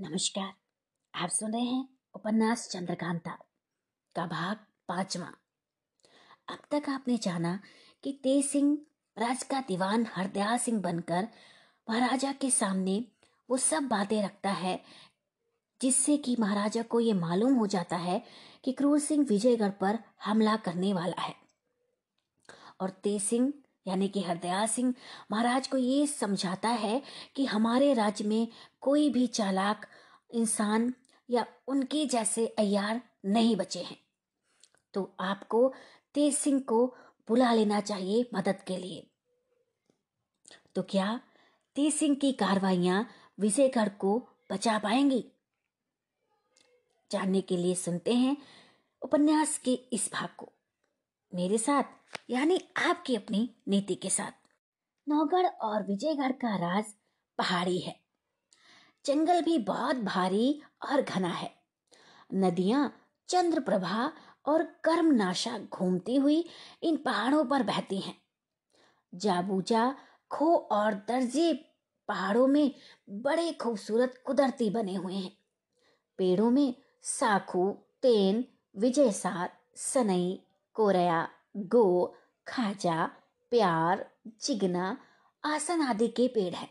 नमस्कार आप सुन रहे हैं उपन्यास चंद्रकांता का भाग पांचवा अब तक आपने जाना कि तेज सिंह राज का दीवान हरदयाल सिंह बनकर महाराजा के सामने वो सब बातें रखता है जिससे कि महाराजा को ये मालूम हो जाता है कि क्रूर सिंह विजयगढ़ पर हमला करने वाला है और तेज सिंह यानी कि हरदयाल सिंह महाराज को ये समझाता है कि हमारे राज्य में कोई भी चालाक इंसान या उनके जैसे अयार नहीं बचे हैं तो आपको तेज सिंह को बुला लेना चाहिए मदद के लिए तो क्या तेज सिंह की कार्रवाइयां विजयगढ़ को बचा पाएंगी जानने के लिए सुनते हैं उपन्यास के इस भाग को मेरे साथ यानी आपकी अपनी नीति के साथ नौगढ़ और विजयगढ़ का राज पहाड़ी है जंगल भी बहुत भारी और घना है नदियां चंद्रप्रभा और कर्मनाशा घूमती हुई इन पहाड़ों पर बहती हैं जाबूजा खो और दर्जे पहाड़ों में बड़े खूबसूरत कुदरती बने हुए हैं पेड़ों में साखू तेन विजयसार सनई कोरया गो खाजा प्यार जिगना आसन आदि के पेड़ हैं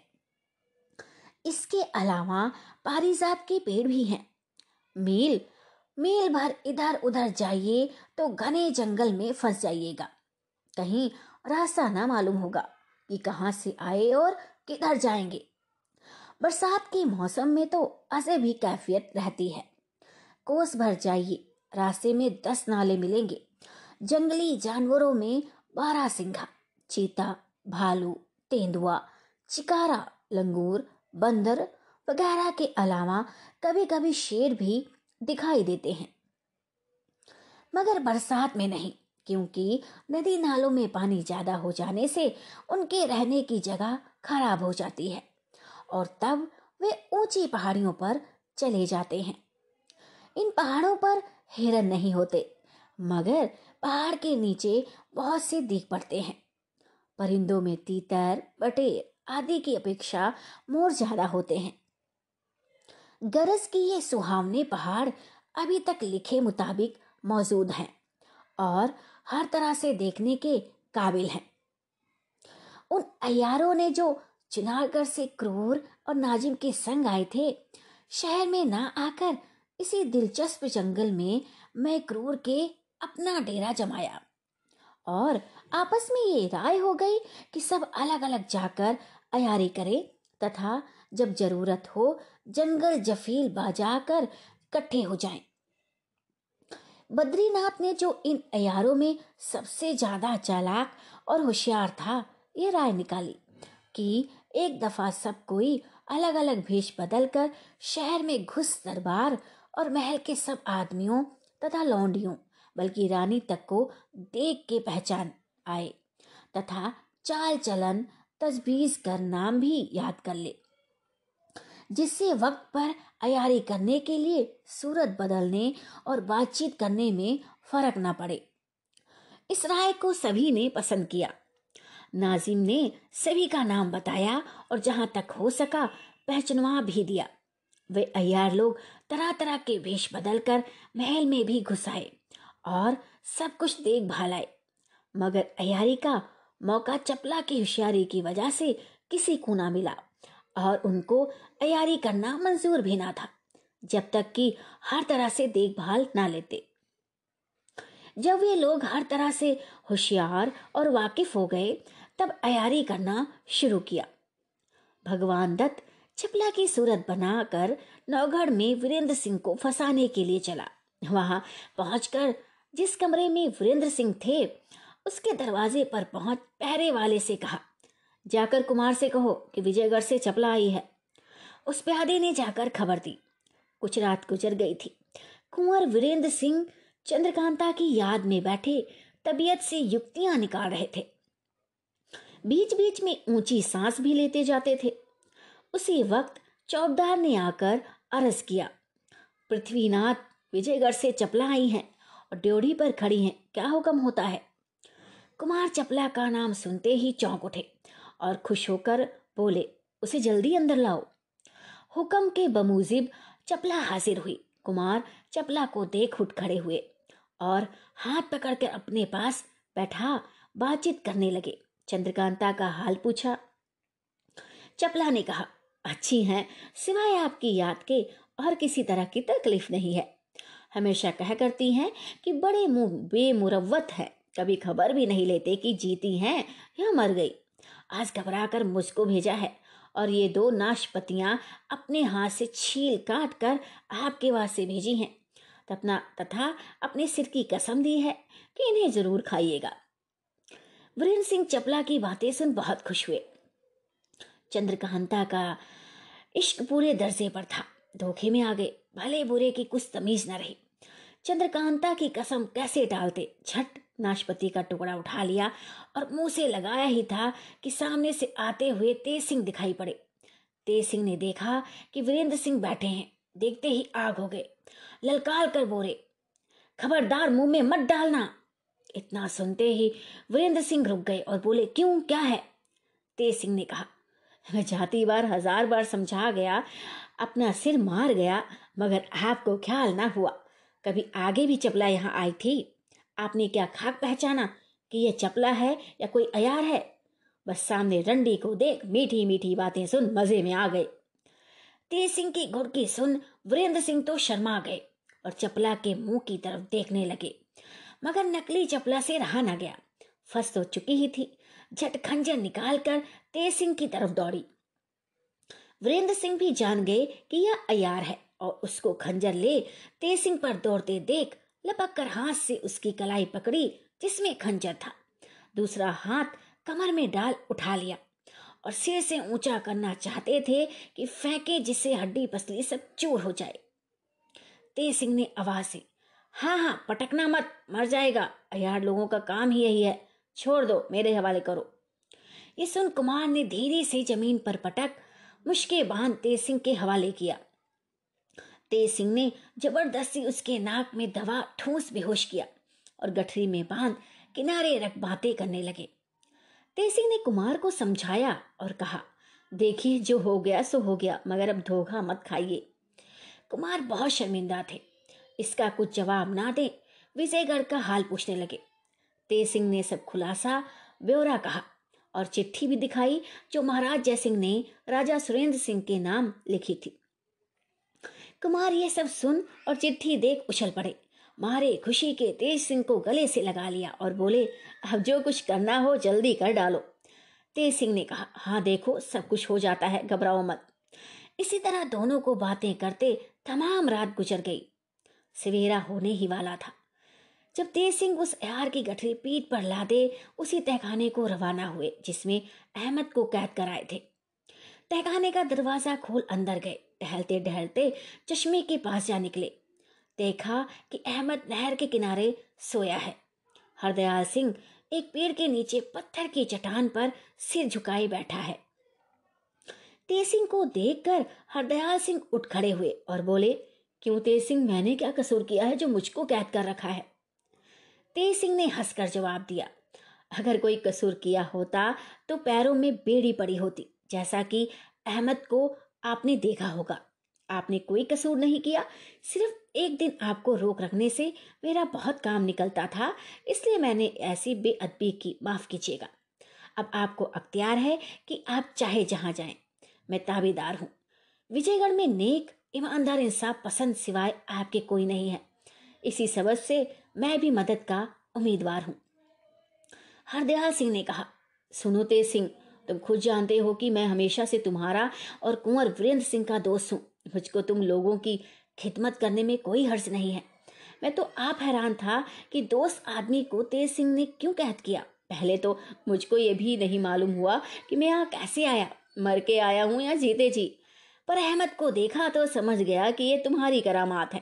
इसके अलावा पारिजात के पेड़ भी हैं मील मील भर इधर उधर जाइए तो घने जंगल में फंस जाइएगा कहीं रास्ता ना मालूम होगा कि कहाँ से आए और किधर जाएंगे बरसात के मौसम में तो ऐसे भी कैफियत रहती है कोस भर जाइए रास्ते में दस नाले मिलेंगे जंगली जानवरों में बारा सिंघा चीता भालू तेंदुआ चिकारा लंगूर बंदर वगैरह के अलावा कभी कभी शेर भी दिखाई देते हैं मगर बरसात में नहीं क्योंकि नदी नालों में पानी ज़्यादा हो जाने से उनके रहने की जगह खराब हो जाती है और तब वे ऊंची पहाड़ियों पर चले जाते हैं इन पहाड़ों पर हिरन नहीं होते मगर पहाड़ के नीचे बहुत से दिख पड़ते हैं परिंदों में तीतर बटेर आदि की अपेक्षा मोर ज्यादा होते हैं गरज की ये सुहावने पहाड़ अभी तक लिखे मुताबिक मौजूद हैं और हर तरह से देखने के काबिल हैं उन अयारों ने जो चुनारगढ़ से क्रूर और नाजिम के संग आए थे शहर में ना आकर इसी दिलचस्प जंगल में मैं क्रूर के अपना डेरा जमाया और आपस में ये राय हो गई कि सब अलग अलग जाकर अयारी करें तथा जब जरूरत हो जंगल जफील बाजाकर इकट्ठे हो जाएं। बद्रीनाथ ने जो इन अयारों में सबसे ज्यादा चालाक और होशियार था ये राय निकाली कि एक दफा सब कोई अलग अलग भेष बदल कर शहर में घुस दरबार और महल के सब आदमियों तथा लौंडियों बल्कि रानी तक को देख के पहचान आए तथा चाल चलन तजबीज कर नाम भी याद कर ले जिससे वक्त पर अयारी करने के लिए सूरत बदलने और बातचीत करने में फर्क ना पड़े इस राय को सभी ने पसंद किया नाजिम ने सभी का नाम बताया और जहां तक हो सका पहचनवा भी दिया वे अयार लोग तरह तरह के वेश बदलकर महल में भी घुस आए और सब कुछ देखभाल आए मगर अयारी का मौका चपला की होशियारी की वजह से किसी को ना मिला और उनको अयारी करना मंजूर भी ना था जब तक कि हर तरह से देखभाल ना लेते जब ये लोग हर तरह से होशियार और वाकिफ हो गए तब अयारी करना शुरू किया भगवान दत्त चपला की सूरत बनाकर नौगढ़ में वीरेंद्र सिंह को फंसाने के लिए चला वहां पहुंचकर जिस कमरे में वीरेंद्र सिंह थे उसके दरवाजे पर पहुंच पहरे वाले से कहा जाकर कुमार से कहो कि विजयगढ़ से चपला आई है उस प्यादे ने जाकर खबर दी कुछ रात गुजर गई थी कुंवर वीरेंद्र सिंह चंद्रकांता की याद में बैठे तबीयत से युक्तियां निकाल रहे थे बीच बीच में ऊंची सांस भी लेते जाते थे उसी वक्त चौबदार ने आकर अरज किया पृथ्वीनाथ विजयगढ़ से चपला आई हैं और ड्योढ़ी पर खड़ी हैं क्या हुक्म होता है कुमार चपला का नाम सुनते ही चौंक उठे और खुश होकर बोले उसे जल्दी अंदर लाओ हुक्म के बमूजिब चपला हाजिर हुई कुमार चपला को देख उठ खड़े हुए और हाथ पकड़कर अपने पास बैठा बातचीत करने लगे चंद्रकांता का हाल पूछा चपला ने कहा अच्छी हैं सिवाय आपकी याद के और किसी तरह की तकलीफ नहीं है हमेशा कह करती हैं कि बड़े बेमुरवत है कभी खबर भी नहीं लेते कि जीती हैं या मर गई आज घबरा कर मुझको भेजा है और ये दो नाशपतियाँ अपने हाथ से छील काट कर आपके वास्ते भेजी हैं अपना तथा अपने सिर की कसम दी है कि इन्हें जरूर खाइएगा वीरेंद्र सिंह चपला की बातें सुन बहुत खुश हुए चंद्रकांता का इश्क पूरे दर्जे पर था धोखे में आ गए भले बुरे की कुछ तमीज न रही चंद्रकांता की कसम कैसे डालते झट नाशपति का टुकड़ा उठा लिया और मुंह से लगाया ही था कि सामने से आते हुए तेज सिंह दिखाई पड़े तेज सिंह ने देखा कि वीरेंद्र सिंह बैठे हैं देखते ही आग हो गए ललकार कर बोरे खबरदार मुंह में मत डालना इतना सुनते ही वीरेंद्र सिंह रुक गए और बोले क्यों क्या है तेज सिंह ने कहा मैं जाती बार हजार बार समझा गया अपना सिर मार गया मगर आपको ख्याल ना हुआ कभी आगे भी चपला यहाँ आई थी आपने क्या खाक पहचाना कि यह चपला है या कोई अयार है बस सामने रंडी को देख मीठी मीठी बातें सुन मजे में आ गए तेज सिंह की घुड़की सुन वीरेंद्र सिंह तो शर्मा गए और चपला के मुंह की तरफ देखने लगे मगर नकली चपला से रहा न गया फंस तो चुकी ही थी झट खंजर निकाल कर तेज सिंह की तरफ दौड़ी वीरेंद्र सिंह भी जान गए कि यह अयार है और उसको खंजर ले सिंह पर दौड़ते देख लपक कर हाथ से उसकी कलाई पकड़ी जिसमें खंजर था दूसरा हाथ कमर में डाल उठा लिया और सिर से ऊंचा करना चाहते थे कि फेंके जिससे हड्डी पसली सब चूर हो जाए तेज सिंह ने आवाज से हाँ हाँ पटकना मत मर जाएगा यार लोगों का काम ही यही है छोड़ दो मेरे हवाले करो ये सुन कुमार ने धीरे से जमीन पर पटक मुश्के बांध तेज सिंह के हवाले किया तेज सिंह ने जबरदस्ती उसके नाक में दवा ठूस बेहोश किया और गठरी में बांध किनारे रख बातें करने लगे तेज सिंह ने कुमार को समझाया और कहा देखिए जो हो गया सो हो गया मगर अब धोखा मत खाइए कुमार बहुत शर्मिंदा थे इसका कुछ जवाब ना दे विजयगढ़ का हाल पूछने लगे तेज सिंह ने सब खुलासा ब्यौरा कहा और चिट्ठी भी दिखाई जो महाराज जयसिंह ने राजा सुरेंद्र सिंह के नाम लिखी थी कुमार ये सब सुन और चिट्ठी देख उछल पड़े मारे खुशी के तेज सिंह को गले से लगा लिया और बोले अब जो कुछ करना हो जल्दी कर डालो तेज सिंह ने कहा हाँ देखो सब कुछ हो जाता है घबराओ मत इसी तरह दोनों को बातें करते तमाम रात गुजर गई सवेरा होने ही वाला था जब तेज सिंह उस यार की गठरी पीठ पर लादे उसी तहखाने को रवाना हुए जिसमें अहमद को कैद कराए थे तहखाने का दरवाजा खोल अंदर गए टहलते टहलते चश्मे के पास जा निकले देखा कि अहमद नहर के किनारे सोया है हरदयाल सिंह एक पेड़ के नीचे पत्थर की चट्टान पर सिर झुकाए बैठा है तेज सिंह को देखकर हरदयाल सिंह उठ खड़े हुए और बोले क्यों तेज सिंह मैंने क्या कसूर किया है जो मुझको कैद कर रखा है तेज सिंह ने हंसकर जवाब दिया अगर कोई कसूर किया होता तो पैरों में बेड़ी पड़ी होती जैसा कि अहमद को आपने देखा होगा आपने कोई कसूर नहीं किया सिर्फ एक दिन आपको रोक रखने से मेरा बहुत काम निकलता था इसलिए मैंने ऐसी बेअदबी की माफ़ कीजिएगा अब आपको अख्तियार है कि आप चाहे जहां जाएं मैं ताबेदार हूं विजयगढ़ में नेक ईमानदार इंसान पसंद सिवाय आपके कोई नहीं है इसी सबब से मैं भी मदद का उम्मीदवार हूँ हरदयाल सिंह ने कहा सुनो सिंह तुम खुद जानते हो कि मैं हमेशा से तुम्हारा और कुंवर वीरेंद्र सिंह का दोस्त हूँ मुझको तुम लोगों की खिदमत करने में कोई हर्ज नहीं है मैं तो आप हैरान था कि दोस्त आदमी को तेज सिंह ने क्यों कैद किया पहले तो मुझको ये भी नहीं मालूम हुआ कि मैं यहाँ कैसे आया मर के आया हूँ या जीते जी पर अहमद को देखा तो समझ गया कि ये तुम्हारी करामात है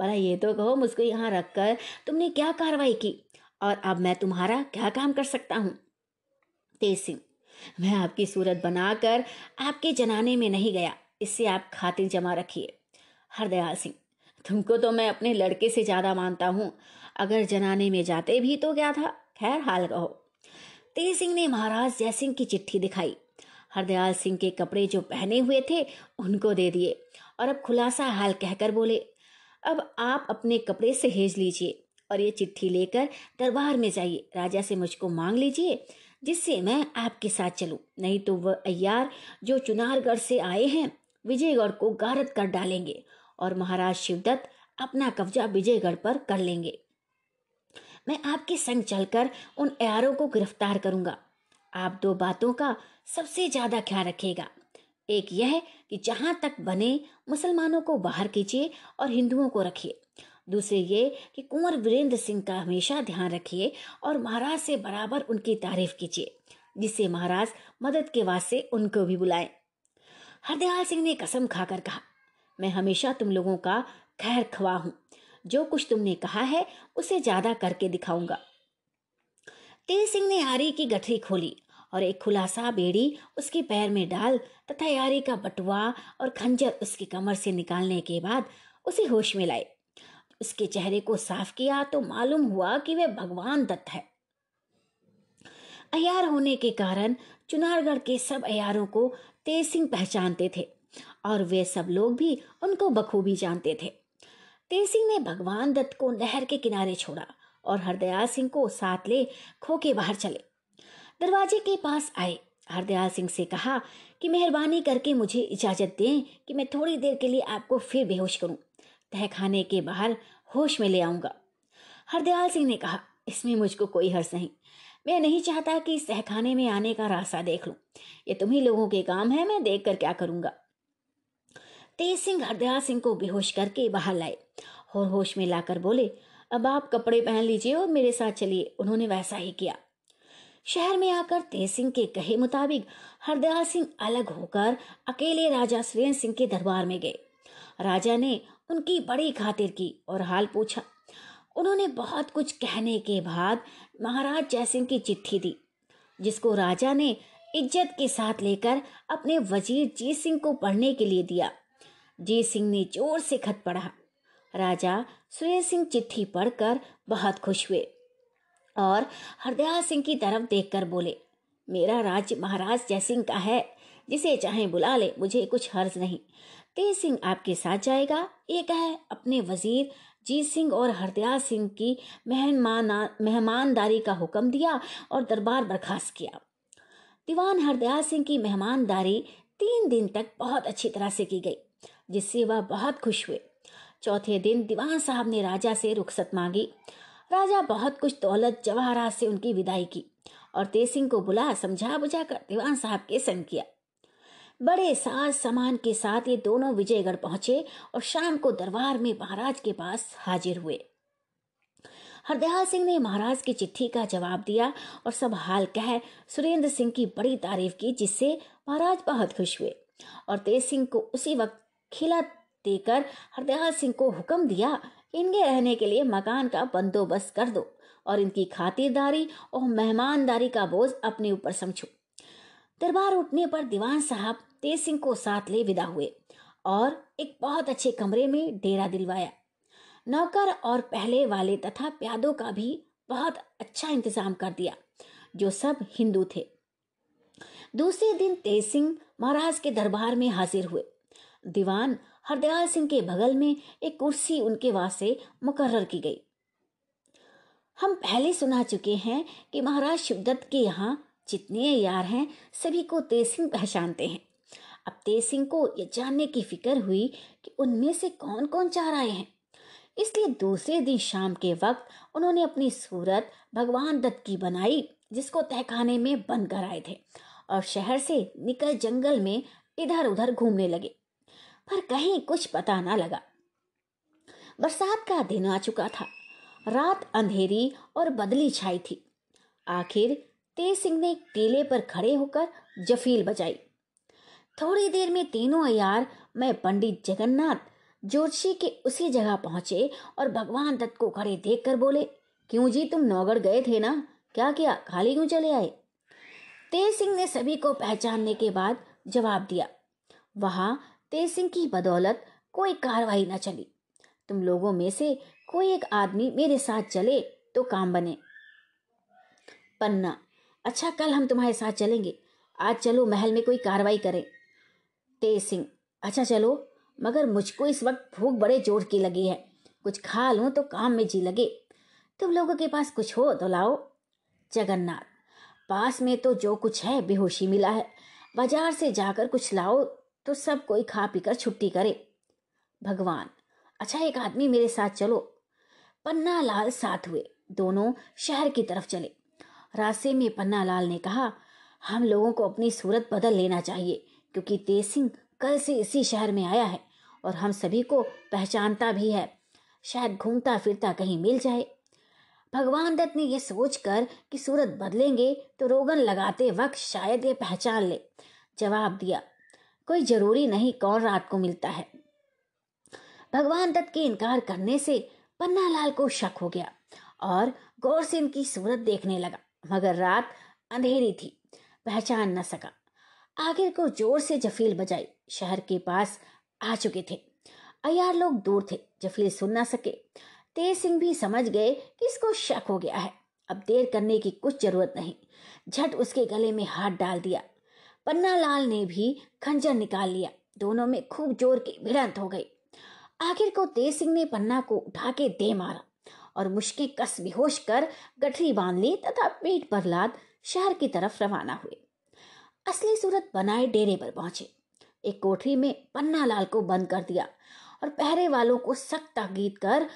भला ये तो कहो मुझको यहाँ रख कर तुमने क्या कार्रवाई की और अब मैं तुम्हारा क्या काम कर सकता हूँ तेज सिंह मैं आपकी सूरत बनाकर आपके जनाने में नहीं गया इससे आप खातिर जमा रखिए हरदयाल सिंह तुमको तो मैं अपने लड़के से ज़्यादा मानता हूँ अगर जनाने में जाते भी तो क्या था खैर हाल कहो तेज सिंह ने महाराज जय सिंह की चिट्ठी दिखाई हरदयाल सिंह के कपड़े जो पहने हुए थे उनको दे दिए और अब खुलासा हाल कहकर बोले अब आप अपने कपड़े सहेज लीजिए और ये चिट्ठी लेकर दरबार में जाइए राजा से मुझको मांग लीजिए जिससे मैं आपके साथ चलूं नहीं तो वह अय्यार जो चुनारगढ़ से आए हैं विजयगढ़ को गारत कर डालेंगे और महाराज शिवदत्त अपना कब्जा विजयगढ़ पर कर लेंगे मैं आपके संग चलकर उन अयारों को गिरफ्तार करूंगा आप दो बातों का सबसे ज्यादा ख्याल रखेगा एक यह कि जहां तक बने मुसलमानों को बाहर खींचे और हिंदुओं को रखिए दूसरे ये कि कुंवर वीरेंद्र सिंह का हमेशा ध्यान रखिए और महाराज से बराबर उनकी तारीफ कीजिए जिससे महाराज मदद के वास्ते उनको भी बुलाएं हरदयाल सिंह ने कसम खाकर कहा मैं हमेशा तुम लोगों का खैर खवा हूं जो कुछ तुमने कहा है उसे ज्यादा करके दिखाऊंगा तेज सिंह ने आरी की गठरी खोली और एक खुलासा बेड़ी उसके पैर में डाल तथा यारी का बटुआ और खंजर उसकी कमर से निकालने के बाद उसे होश में लाए उसके चेहरे को साफ किया तो मालूम हुआ कि वह भगवान दत्त है अयार होने के कारण चुनारगढ़ के सब अयारों को तेज सिंह पहचानते थे और वे सब लोग भी उनको बखूबी जानते थे तेज सिंह ने भगवान दत्त को नहर के किनारे छोड़ा और हरदयाल सिंह को साथ ले खो के बाहर चले दरवाजे के पास आए हरदयाल सिंह से कहा कि मेहरबानी करके मुझे इजाज़त दें कि मैं थोड़ी देर के लिए आपको फिर बेहोश करूं। तहखाने के बाहर होश में ले आऊंगा हरदयाल सिंह ने कहा इसमें मुझको कोई हर्ष नहीं मैं नहीं चाहता कि इस तहखाने में आने का रास्ता देख लूं ये तुम्ही लोगों के काम है मैं देख कर क्या करूंगा तेज सिंह हरदयाल सिंह को बेहोश करके बाहर लाए और होश में लाकर बोले अब आप कपड़े पहन लीजिए और मेरे साथ चलिए उन्होंने वैसा ही किया शहर में आकर तेज सिंह के कहे मुताबिक हरदयाल सिंह अलग होकर अकेले राजा सुरेंद्र सिंह के दरबार में गए राजा ने उनकी बड़ी खातिर की और हाल पूछा उन्होंने बहुत कुछ कहने के बाद महाराज जयसिंह की चिट्ठी दी जिसको राजा ने इज्जत के साथ लेकर अपने वजीर जी सिंह को पढ़ने के लिए दिया जी सिंह ने जोर से खत पढ़ा राजा सूर्य सिंह चिट्ठी पढ़कर बहुत खुश हुए और हरदयाल सिंह की तरफ देखकर बोले मेरा राज्य महाराज जयसिंह का है जिसे चाहे बुला ले मुझे कुछ हर्ज नहीं तेज सिंह आपके साथ जाएगा ये है अपने वजीर जीत सिंह और हरदयाल सिंह की मेहमाना मेहमानदारी का हुक्म दिया और दरबार बर्खास्त किया दीवान हरदयाल सिंह की मेहमानदारी तीन दिन तक बहुत अच्छी तरह से की गई जिससे वह बहुत खुश हुए चौथे दिन दीवान साहब ने राजा से रुखसत मांगी राजा बहुत कुछ दौलत जवाहरात से उनकी विदाई की और तेज सिंह को बुला समझा बुझा कर दीवान साहब के संग किया बड़े साज सामान के साथ ये दोनों विजयगढ़ पहुंचे और शाम को दरबार में महाराज के पास हाजिर हुए हरदयाल सिंह ने महाराज की चिट्ठी का जवाब दिया और सब हाल कह सुरेंद्र सिंह की बड़ी तारीफ की जिससे महाराज बहुत खुश हुए और तेज सिंह को उसी वक्त खिला देकर हरदयाल सिंह को हुक्म दिया इनके रहने के लिए मकान का बंदोबस्त कर दो और इनकी खातिरदारी और मेहमानदारी का बोझ अपने ऊपर समझो दरबार उठने पर दीवान साहब तेज सिंह को साथ ले विदा हुए और एक बहुत अच्छे कमरे में डेरा दिलवाया नौकर और पहले वाले तथा प्यादों का भी बहुत अच्छा इंतजाम कर दिया जो सब हिंदू थे दूसरे दिन तेज सिंह महाराज के दरबार में हाजिर हुए दीवान हरदयाल सिंह के बगल में एक कुर्सी उनके वास्ते मुकर्र की गई हम पहले सुना चुके हैं कि महाराज शिवदत्त के यहाँ जितने यार हैं सभी को तेज सिंह पहचानते हैं अब तेज सिंह को यह जानने की फिक्र हुई कि उनमें से कौन कौन चार आए हैं इसलिए दूसरे दिन शाम के वक्त उन्होंने अपनी सूरत भगवान दत्त की बनाई जिसको तहखाने में बंद कर आए थे और शहर से निकल जंगल में इधर उधर घूमने लगे पर कहीं कुछ पता ना लगा बरसात का दिन आ चुका था रात अंधेरी और बदली छाई थी आखिर तेज सिंह ने एक टीले पर खड़े होकर जफील बजाई थोड़ी देर में तीनों अयार मैं पंडित जगन्नाथ जोशी के उसी जगह पहुंचे और भगवान दत्त को खड़े देखकर बोले क्यों जी तुम नौगढ़ गए थे ना क्या किया खाली क्यों चले आए तेज सिंह ने सभी को पहचानने के बाद जवाब दिया वहां तेज सिंह की बदौलत कोई कार्रवाई न चली तुम लोगों में से कोई एक आदमी मेरे साथ चले तो काम बने पन्ना अच्छा कल हम तुम्हारे साथ चलेंगे आज चलो महल में कोई कार्रवाई करें तेज सिंह अच्छा चलो मगर मुझको इस वक्त भूख बड़े जोर की लगी है कुछ खा लूँ तो काम में जी लगे तुम लोगों के पास कुछ हो तो लाओ जगन्नाथ पास में तो जो कुछ है बेहोशी मिला है बाजार से जाकर कुछ लाओ तो सब कोई खा पी कर छुट्टी करे भगवान अच्छा एक आदमी मेरे साथ चलो पन्ना लाल साथ हुए दोनों शहर की तरफ चले रास्ते में पन्ना लाल ने कहा हम लोगों को अपनी सूरत बदल लेना चाहिए क्योंकि तेज सिंह कल से इसी शहर में आया है और हम सभी को पहचानता भी है शायद घूमता फिरता कहीं मिल जाए भगवान दत्त ने यह सोचकर कि सूरत बदलेंगे तो रोगन लगाते वक्त शायद ये पहचान ले जवाब दिया कोई जरूरी नहीं कौन रात को मिलता है भगवान दत्त के इनकार करने से पन्नालाल को शक हो गया और गौर से इनकी सूरत देखने लगा मगर रात अंधेरी थी पहचान न सका आखिर को जोर से जफील बजाई शहर के पास आ चुके थे अयार लोग दूर थे जफील सुन ना सके तेज सिंह भी समझ गए कि इसको शक हो गया है अब देर करने की कुछ जरूरत नहीं झट उसके गले में हाथ डाल दिया पन्ना लाल ने भी खंजर निकाल लिया दोनों में खूब जोर की भिड़ंत हो गई आखिर को तेज सिंह ने पन्ना को उठा के दे मारा और मुश्किल कस बेहोश कर गठरी बांध ली तथा पेट पर लाद शहर की तरफ रवाना हुए असली सूरत बनाए डेरे पर पहुंचे एक कोठरी में पन्ना लाल को बंद कर दिया और पहरे वालों को सख्त ताकीद कर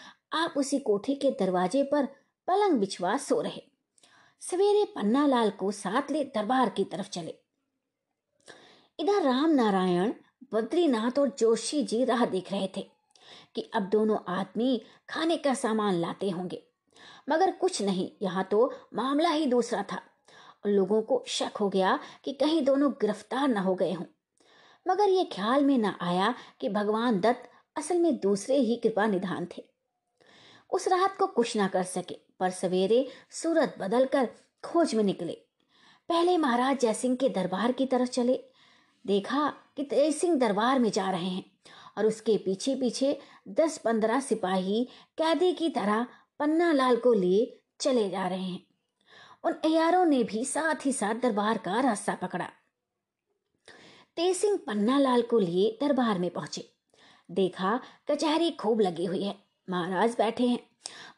आप उसी कोठरी के दरवाजे पर पलंग बिछवा सो रहे सवेरे पन्ना लाल को साथ ले दरबार की तरफ चले इधर राम नारायण बद्रीनाथ और जोशी जी राह देख रहे थे कि अब दोनों आदमी खाने का सामान लाते होंगे मगर कुछ नहीं यहाँ तो मामला ही दूसरा था उन लोगों को शक हो गया कि कहीं दोनों गिरफ्तार न हो गए हों मगर ये ख्याल में न आया कि भगवान दत्त असल में दूसरे ही कृपा निधान थे उस रात को कुछ ना कर सके पर सवेरे सूरत बदलकर खोज में निकले पहले महाराज जयसिंह के दरबार की तरफ चले देखा कि जयसिंह दरबार में जा रहे हैं और उसके पीछे पीछे दस पंद्रह सिपाही कैदी की तरह पन्ना लाल को लिए चले जा रहे हैं उन अयारों ने भी साथ ही साथ दरबार का रास्ता पकड़ा तेज सिंह पन्ना लाल को लिए दरबार में पहुंचे देखा कचहरी खूब लगी हुई है महाराज बैठे हैं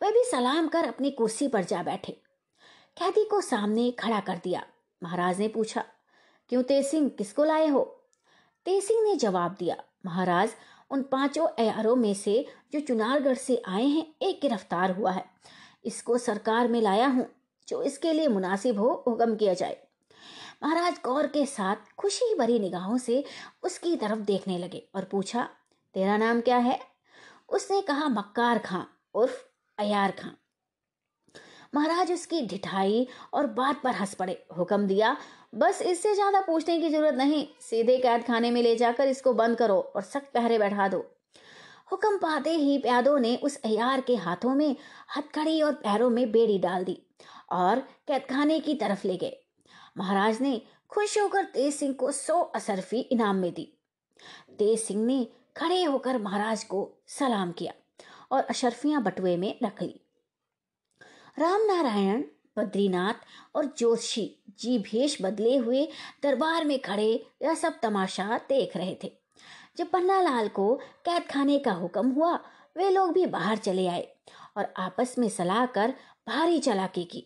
वह भी सलाम कर अपनी कुर्सी पर जा बैठे कैदी को सामने खड़ा कर दिया महाराज ने पूछा क्यों तेज सिंह किसको लाए हो तेज सिंह ने जवाब दिया महाराज उन पांचों अयारों में से जो चुनारगढ़ से आए हैं एक गिरफ्तार हुआ है इसको सरकार में लाया हूँ जो इसके लिए मुनासिब हो हुक्म किया जाए महाराज गौर के साथ खुशी भरी निगाहों से उसकी तरफ देखने लगे और पूछा तेरा नाम क्या है उसने कहा मक्कार खां उर्फ अयार खां महाराज उसकी ढिठाई और बात पर हंस पड़े हुक्म दिया बस इससे ज्यादा पूछने की जरूरत नहीं सीधे कैद खाने में ले जाकर इसको बंद करो और सख्त पहरे बैठा दो हुक्म पाते ही प्यादों ने उस अयार के हाथों में हथकड़ी और पैरों में बेड़ी डाल दी और कैदखाने की तरफ ले गए महाराज ने खुश होकर तेज सिंह को सौ असरफी इनाम में दी तेज सिंह ने खड़े होकर महाराज को सलाम किया और अशरफियां बटुए में रख ली राम नारायण बद्रीनाथ और जोशी जी भेष बदले हुए दरबार में खड़े यह सब तमाशा देख रहे थे जब पन्ना लाल को कैद खाने का हुक्म हुआ वे लोग भी बाहर चले आए और आपस में सलाह कर भारी चलाकी की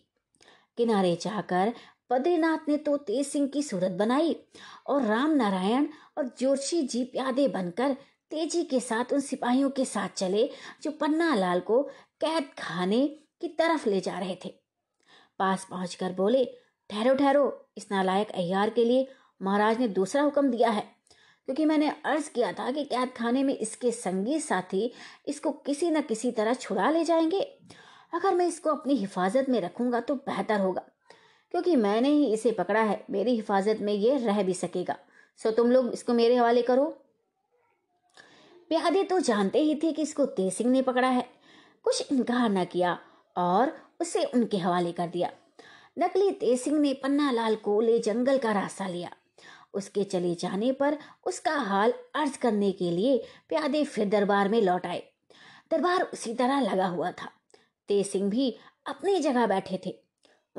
किनारे जाकर बद्रीनाथ ने तो तेज सिंह की सूरत बनाई और राम नारायण और जोशी जी प्यादे बनकर तेजी के साथ उन सिपाहियों के साथ चले जो पन्ना लाल को कैद खाने की तरफ ले जा रहे थे पास पहुँच बोले ठहरो ठहरो इस नालायक अयार के लिए महाराज ने दूसरा हुक्म दिया है क्योंकि मैंने अर्ज किया था कि कैद खाने में इसके संगी साथी इसको किसी न किसी तरह छुड़ा ले जाएंगे अगर मैं इसको अपनी हिफाजत में रखूंगा तो बेहतर होगा क्योंकि मैंने ही इसे पकड़ा है मेरी हिफाजत में ये रह भी सकेगा सो तुम लोग इसको मेरे हवाले करो प्यादे तो जानते ही थे कि इसको तेज सिंह ने पकड़ा है कुछ इनकार न किया और उसे उनके हवाले कर दिया नकली तेज सिंह ने पन्ना लाल को ले जंगल का रास्ता लिया उसके चले जाने पर उसका हाल अर्ज करने के लिए प्यादे फिर दरबार में लौट आए दरबार उसी तरह लगा हुआ था तेज सिंह भी अपनी जगह बैठे थे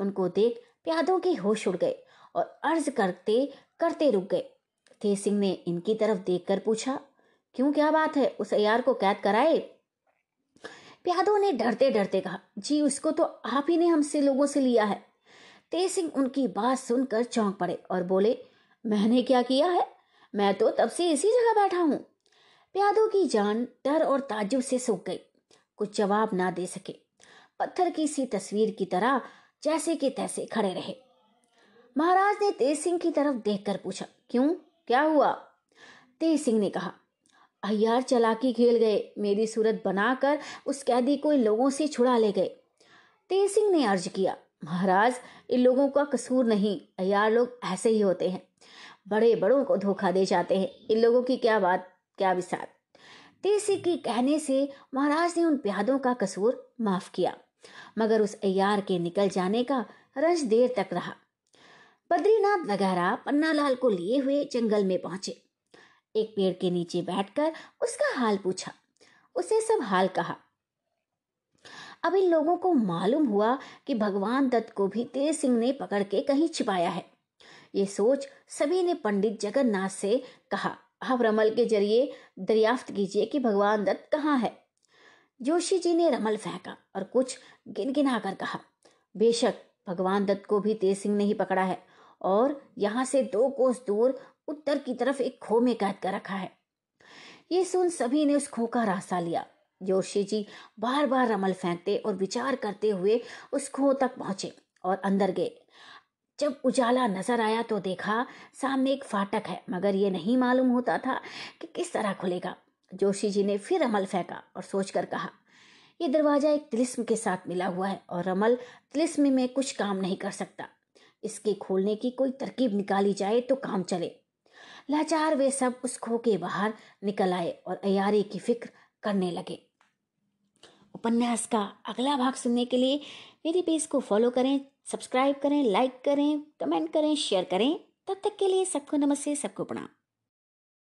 उनको देख प्यादों के होश उड़ गए और अर्ज करते करते रुक गए तेज सिंह ने इनकी तरफ देखकर पूछा क्यों क्या बात है उस अयार को कैद कराए प्यादो ने डरते डरते कहा जी उसको तो आप ही ने हमसे लोगों से लिया है तेज सिंह उनकी बात सुनकर चौंक पड़े और बोले मैंने क्या किया है मैं तो तब से इसी जगह बैठा हूँ प्यादो की जान डर और ताजुब से सूख गई कुछ जवाब ना दे सके पत्थर की सी तस्वीर की तरह जैसे के तैसे खड़े रहे महाराज ने तेज सिंह की तरफ देखकर पूछा क्यों क्या हुआ तेज सिंह ने कहा अयार चलाकी खेल गए मेरी सूरत बनाकर उस कैदी को इन लोगों से छुड़ा ले गए तेज सिंह ने अर्ज किया महाराज इन लोगों का कसूर नहीं अयार लोग ऐसे ही होते हैं बड़े बड़ों को धोखा दे जाते हैं इन लोगों की क्या बात क्या विसार तेज सिंह के कहने से महाराज ने उन प्यादों का कसूर माफ किया मगर उस अयार के निकल जाने का रंज देर तक रहा बद्रीनाथ वगैरह पन्नालाल को लिए हुए जंगल में पहुंचे एक पेड़ के नीचे बैठकर उसका हाल पूछा उसे सब हाल कहा अब इन लोगों को मालूम हुआ कि भगवान दत्त को भी तेज सिंह ने पकड़ के कहीं छिपाया है ये सोच सभी ने पंडित जगन्नाथ से कहा आप रमल के जरिए दरियाफ्त कीजिए कि भगवान दत्त कहाँ है जोशी जी ने रमल फेंका और कुछ गिनगिना कर कहा बेशक भगवान दत्त को भी तेज सिंह ने ही पकड़ा है और यहाँ से दो कोस दूर उत्तर की तरफ एक खो में कैद कर रखा है ये सुन सभी ने उस खो का रास्ता लिया जोशी जी बार बार रमल फेंकते और विचार करते हुए उस खो तक पहुंचे और अंदर गए जब उजाला नजर आया तो देखा सामने एक फाटक है मगर ये नहीं मालूम होता था कि किस तरह खुलेगा जोशी जी ने फिर रमल फेंका और सोचकर कहा ये दरवाज़ा एक तिलिस्म के साथ मिला हुआ है और रमल तिलिस्म में कुछ काम नहीं कर सकता इसके खोलने की कोई तरकीब निकाली जाए तो काम चले लाचार वे सब उस खो के बाहर निकल आए और अयारी की फिक्र करने लगे उपन्यास का अगला भाग सुनने के लिए मेरी पेज को फॉलो करें सब्सक्राइब करें लाइक करें कमेंट करें शेयर करें तब तक के लिए सबको नमस्ते सबको प्रणाम